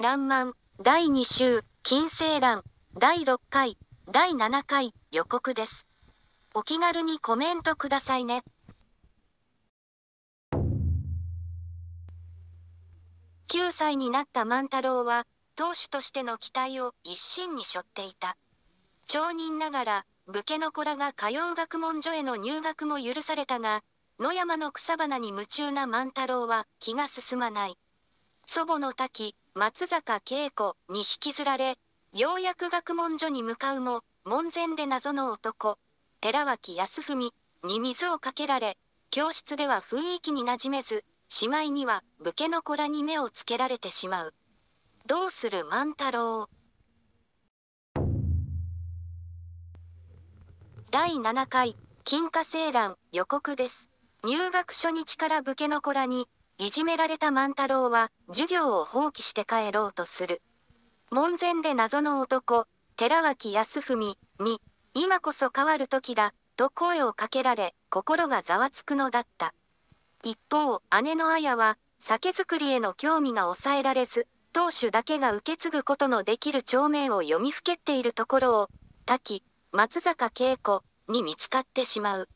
らんまん、第2週、金星欄、第6回、第7回、予告です。お気軽にコメントくださいね。9歳になった万太郎は、当主としての期待を一身に背負っていた。町人ながら、武家の子らが通う学問所への入学も許されたが、野山の草花に夢中な万太郎は気が進まない。祖母の滝、松坂慶子に引きずられ、ようやく学問所に向かうも、門前で謎の男、寺脇康文に水をかけられ、教室では雰囲気になじめず、しまいには武家の子らに目をつけられてしまう。どうする万太郎第7回、金華青蘭予告です。入学初日から武家の子らに、いじめられた万太郎は、授業を放棄して帰ろうとする。門前で謎の男、寺脇康文に、今こそ変わる時だ、と声をかけられ、心がざわつくのだった。一方、姉の綾は、酒造りへの興味が抑えられず、当主だけが受け継ぐことのできる帳面を読みふけっているところを、滝、松坂慶子に見つかってしまう。